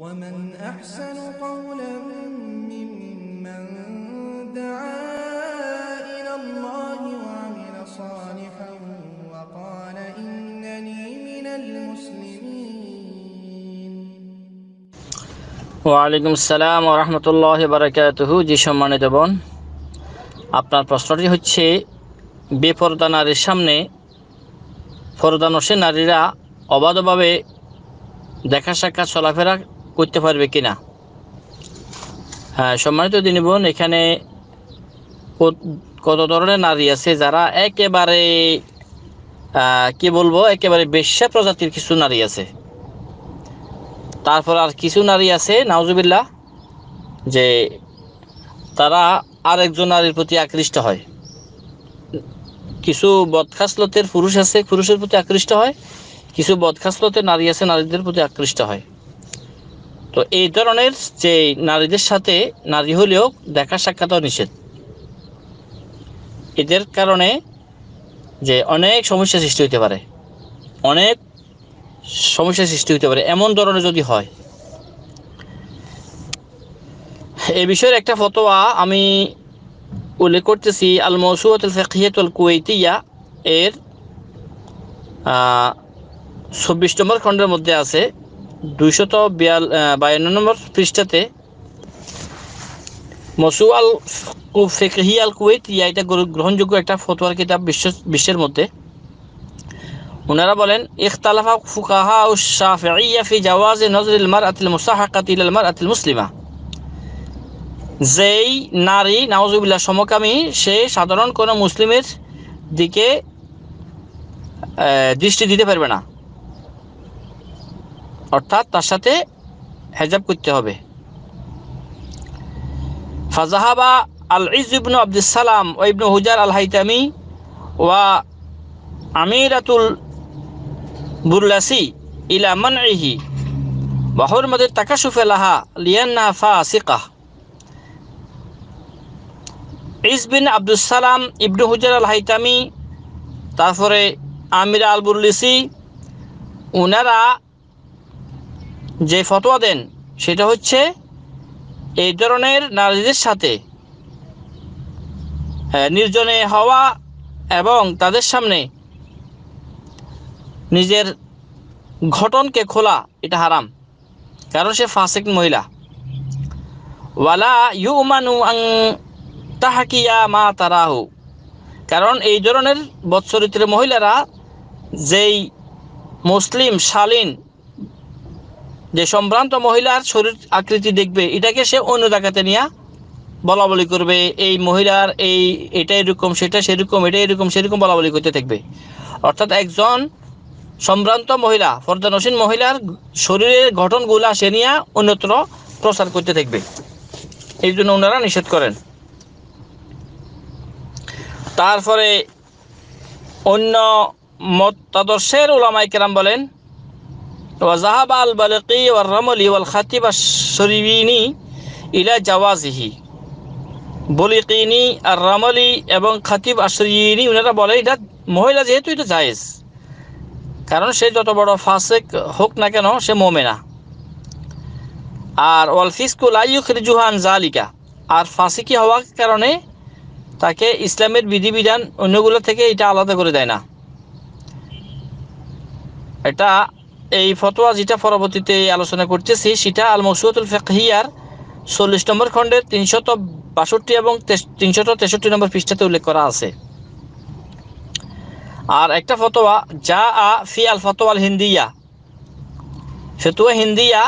ومن أحسن قولا ممن دعا إلى الله وعمل صالحا وقال إنني من المسلمين ওয়ালাইকুম আসসালাম রহমতুল্লাহ বারাকাতুহু জি সম্মানিত বোন আপনার প্রশ্নটি হচ্ছে বেপরদা নারীর সামনে ফরদানসে নারীরা অবাধভাবে দেখা সাক্ষাৎ চলাফেরা করতে পারবে কিনা হ্যাঁ সম্মানিত দিনী বোন এখানে কত ধরনের নারী আছে যারা একেবারে কি বলবো একেবারে বেশ্যা প্রজাতির কিছু নারী আছে তারপর আর কিছু নারী আছে নাওজুবিল্লা যে তারা আরেকজন নারীর প্রতি আকৃষ্ট হয় কিছু বদখাসলতের পুরুষ আছে পুরুষের প্রতি আকৃষ্ট হয় কিছু বদখাসলতের নারী আছে নারীদের প্রতি আকৃষ্ট হয় তো এই ধরনের যে নারীদের সাথে নারী হলেও দেখা সাক্ষাৎ নিষেধ এদের কারণে যে অনেক সমস্যা সৃষ্টি হতে পারে অনেক সমস্যা সৃষ্টি হতে পারে এমন ধরনের যদি হয় এ বিষয়ের একটা ফতোয়া আমি উল্লেখ করতেছি আল মৌসুয়াতুল ফেকিয়াতুল কুয়েতিয়া এর চব্বিশ নম্বর খণ্ডের মধ্যে আছে দুইশত বায়ান্ন নম্বর পৃষ্ঠাতে মসুয়াল ও ফেকহিয়াল কুয়েত ইয়া এটা গ্রহণযোগ্য একটা ফতোয়ার কিতাব বিশ্ব বিশ্বের মধ্যে ওনারা বলেন ইখতালাফা ফুকাহা ও শাফিয়া ফি জাওয়াজ নজরুল মার আতিল মুসাহাকাত ইল মার আতিল মুসলিমা যেই নারী নওয়াজুবিল্লাহ সমকামী সে সাধারণ কোনো মুসলিমের দিকে দৃষ্টি দিতে পারবে না অর্থাৎ তার সাথে হেজাব করতে হবে ফাজাহাবা আল ইজ ইবনু আব্দুল সালাম ও ইবনু হুজার আল হাইতামি ওয়া আমিরাতুল বুরলাসি ইলা মানইহি ওয়া হুরমাত তাকাশুফ লাহা লিয়ান্নাহা ফাসিকাহ ইজ বিন আব্দুল সালাম ইবনু হুজার আল হাইতামি তারপরে আমিরা আল বুরলিসি ওনারা যে ফতোয়া দেন সেটা হচ্ছে এই ধরনের নারীদের সাথে হ্যাঁ, নির্জনে হওয়া এবং তাদের সামনে নিজের ঘটনকে খোলা এটা হারাম কারণ সে ফাঁসেক মহিলা ওয়ালা ইউ মানু আং তাহাকিয়া মা তারাহু কারণ এই ধরনের বৎসরিত্রের মহিলারা যেই মুসলিম শালীন যে সম্ভ্রান্ত মহিলার শরীর আকৃতি দেখবে এটাকে সে অন্য জায়গাতে নিয়ে বলা বলি করবে এই মহিলার এই এটা এরকম সেটা সেরকম এটা এরকম সেরকম বলা বলি করতে থাকবে অর্থাৎ একজন সম্ভ্রান্ত মহিলা ফর্দানসীন মহিলার শরীরের গঠনগুলা সে নিয়ে অন্যত্র প্রচার করতে থাকবে এই জন্য ওনারা নিষেধ করেন তারপরে অন্য মতাদর্শের ওলামাই কেরাম বলেন وذهب البلقي والرملي والخطيب الشريبيني ইলা জাওয়াজিহি বলিকিনি আর রামলি এবং খাতিব আশরিনি ওনারা বলে এটা মহিলা যেহেতু এটা জায়েজ কারণ সে যত বড় ফাসেক হোক না কেন সে মোমেনা আর ওয়াল ফিসকু লাইয়ুখের জুহান জালিকা আর ফাঁসিকি হওয়ার কারণে তাকে ইসলামের বিধিবিধান অন্যগুলো থেকে এটা আলাদা করে দেয় না এটা এই ফতোয়া যেটা পরবর্তীতে আলোচনা করতেছি সেটা আল মসুয়াতুল ফেকহিয়ার চল্লিশ নম্বর খণ্ডের তিনশত বাষট্টি এবং তিনশত তেষট্টি নম্বর পৃষ্ঠাতে উল্লেখ করা আছে আর একটা ফতোয়া যা আ ফি আল ফতোয়া আল হিন্দিয়া ফেতুয়া হিন্দিয়া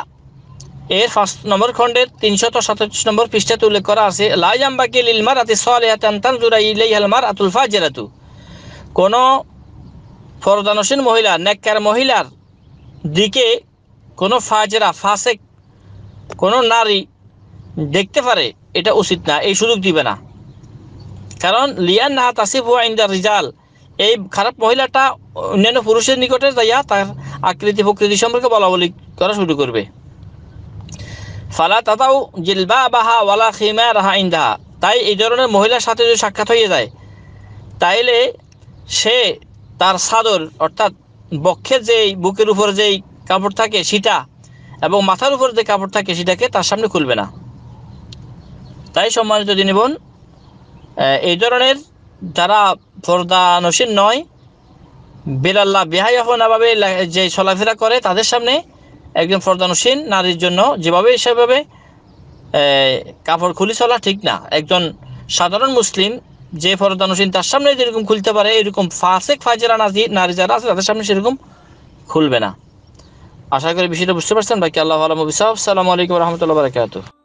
এর পাঁচ নম্বর খণ্ডের তিনশত সাতচল্লিশ নম্বর পৃষ্ঠাতে উল্লেখ করা আছে লাইজাম্বাকিল লিলমার আতি সলেহাতান্তুরা ইলাই আতুল ফাজেরাতু কোনো ফরদানসীন মহিলা নেককার মহিলার দিকে কোনো ফাজেরা ফাসেক কোনো নারী দেখতে পারে এটা উচিত না এই সুযোগ দিবে না কারণ লিয়ান না তাসিফ হুয়া ইন দ্য রিজাল এই খারাপ মহিলাটা অন্যান্য পুরুষের নিকটে যাইয়া তার আকৃতি প্রকৃতি সম্পর্কে বলা বলি করা শুরু করবে ফালা তাতাও জিলবা বাহা ওয়ালা খিমা রাহা ইন্দাহা তাই এই ধরনের মহিলার সাথে যদি সাক্ষাৎ হয়ে যায় তাইলে সে তার সাদর অর্থাৎ বক্ষে যেই বুকের উপর যেই কাপড় থাকে সেটা এবং মাথার উপর যে কাপড় থাকে সেটাকে তার সামনে খুলবে না তাই সম্মানিত দিনী বোন এই ধরনের যারা পর্দা নসীন নয় বেলাল্লা এভাবে যে চলাফেরা করে তাদের সামনে একজন পর্দানুসীন নারীর জন্য যেভাবে সেভাবে কাপড় খুলি চলা ঠিক না একজন সাধারণ মুসলিম যে ফরদ অনুসীন তার সামনে যেরকম খুলতে পারে এরকম ফাসেক ফাজেরা নাজি নারী যারা আছে তাদের সামনে সেরকম খুলবে না আশা করি বিষয়টা বুঝতে পারছেন বাকি আল্লাহ আলম সালামু আলাইকুম রহমতুল্লাহ বারকাত